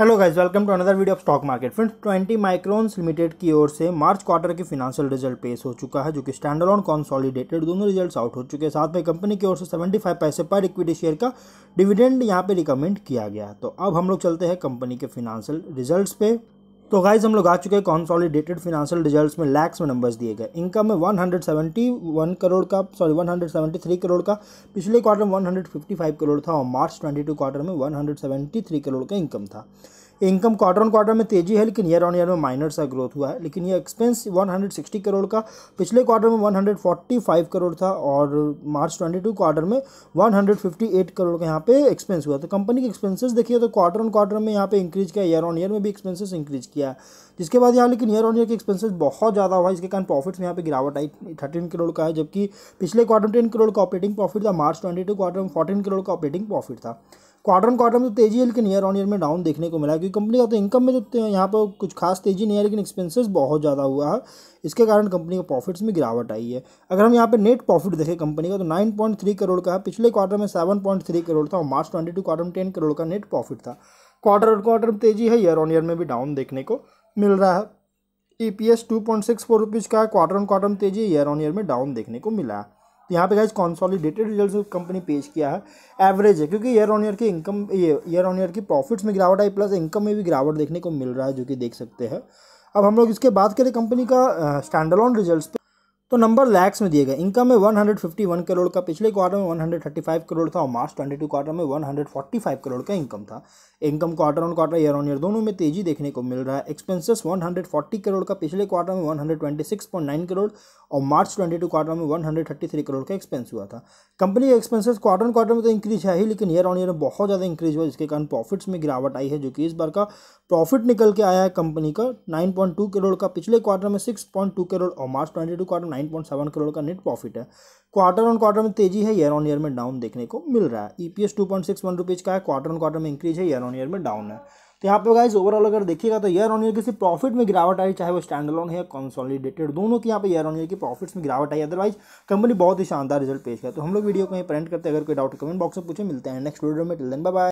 hello guys welcome to another video of stock market friends twenty microns limited की ओर से March quarter के financial result पेश हो चुका है जो कि स्टैंडर्ड ऑन कॉन्सॉलिडेटेड दोनों रिजल्ट्स आउट हो चुके हैं साथ में कंपनी की ओर से 75 पैसे पर इक्विटी शेयर का डिविडेंड यहां पे रिकमेंड किया गया तो अब हम लोग चलते हैं कंपनी के फिनांशियल रिजल्ट पे तो गाइज हम लोग आ चुके हैं कॉन्सॉलिडेटेड फिनेंशियल रिजल्ट्स में लैक्स में नंबर्स दिए गए इनकम में 171 करोड़ का सॉरी 173 करोड़ का पिछले क्वार्टर में 155 करोड़ था और मार्च 22 क्वार्टर में 173 करोड़ का इनकम था इनकम क्वार्टर ऑन क्वार्टर में तेजी है लेकिन ईयर ऑन ईयर में माइनर सा ग्रोथ हुआ है लेकिन ये एक्सपेंस 160 करोड़ का पिछले क्वार्टर में 145 करोड़ था और मार्च 22 क्वार्टर में 158 करोड़ का यहाँ पे एक्सपेंस हुआ तो कंपनी के एक्सपेंसेस देखिए तो क्वार्टर ऑन क्वार्टर में यहाँ पे इंक्रीज किया ईयर ऑन ईयर में भी एक्सपेंसिस इंक्रीज किया है जिसके बाद यहाँ लेकिन ईयर ऑन ईयर के एक्सपेंसिस बहुत ज़्यादा हुआ इसके कारण प्रॉफिट्स में यहाँ पर गिरावट आई थर्टीन करोड़ का है जबकि पिछले क्वार्टर में टेन करोड़ का ऑपरेटिंग प्रॉफिट था मार्च ट्वेंटी क्वार्टर में फोर्टीन करोड़ का ऑपरेटिंग प्रॉफिट था क्वार्टर क्वार्टर में तो तेजी है लेकिन ईयर ऑन ईयर में डाउन देखने को मिला क्योंकि कंपनी का तो इनकम में तो यहाँ पर कुछ खास तेजी नहीं है लेकिन एक्सपेंसेस बहुत ज़्यादा हुआ है इसके कारण कंपनी के प्रॉफिट्स में गिरावट आई है अगर हम यहाँ पे नेट प्रॉफिट देखें कंपनी का तो थ्री करोड़ का है पिछले क्वार्टर में थ्री करोड़ था और मार्च टू क्वार्टर में टेन करोड़ का नेट प्रॉफिट था क्वार्टर और क्वार्टर में तेजी है ईयर ऑन ईयर में भी डाउन देखने को मिल रहा है E P S two point six four rupees का क्वार्टर ऑन क्वार्टर में तेजी ईयर ऑन ईयर में डाउन देखने को मिला है तो यहाँ पे गाइज कॉन्सॉलीडेटेड रिजल्ट कंपनी पेश किया है एवरेज है क्योंकि ईयर ऑन ईयर की इनकम ये ईयर ऑन ईयर की प्रॉफिट्स में गिरावट आई प्लस इनकम में भी गिरावट देखने को मिल रहा है जो कि देख सकते हैं अब हम लोग इसके बात करें कंपनी का स्टैंडलॉन रिजल्ट तो नंबर लैक्स में दिए गए इनकम में 151 करोड़ का पिछले क्वार्टर में 135 करोड़ था और मार्च 22 क्वार्टर में 145 करोड़ का इनकम था income quarter on quarter year on year दोनों में तेजी देखने को मिल रहा है एक्सपेंसेस 140 करोड़ का पिछले क्वार्टर में 126.9 करोड़ और मार्च 22 क्वार्टर में 133 करोड़ का एक्सपेंस हुआ था कंपनी का एक्सपेंसेस क्वार्टर ऑन क्वार्टर में तो इंक्रीज है ही लेकिन ईयर ऑन ईयर में बहुत ज़्यादा इंक्रीज हुआ जिसके कारण प्रॉफिट्स में गिरावट आई है जो कि इस बार का प्रॉफिट निकल के आया है कंपनी का टू करोड़ का पिछले क्वार्टर में सिक्स करोड़ और मार्च टू क्वार्टर में नाइन सेवन करोड़ का नेट प्रॉफिट है क्वार्टर ऑन क्वार्टर में तेजी है ईयर ऑन ईयर में डाउन देखने को मिल रहा है ईपीएस टू पॉइंट का है क्वार्टर ऑन क्वार्टर में इंक्रीज है ईयर ऑन ईयर में डाउन है तो यहाँ पे गाइस ओवरऑल अगर देखिएगा तो ईयर ऑन ईयर किसी प्रॉफिट में गिरावट आई चाहे वो स्टैंड लॉन है या कंसोलिडेटेड दोनों की यहाँ पे ईयर ऑन ईयर की प्रॉफिट्स में गिरावट आई अदरवाइज कंपनी बहुत ही शानदार रिजल्ट पेश किया तो हम लोग वीडियो को यहीं प्रेंट करते हैं अगर कोई डाउट कमेंट बॉक्स में पूछे मिलते हैं नेक्स्ट वीडियो में टिल दिन बाय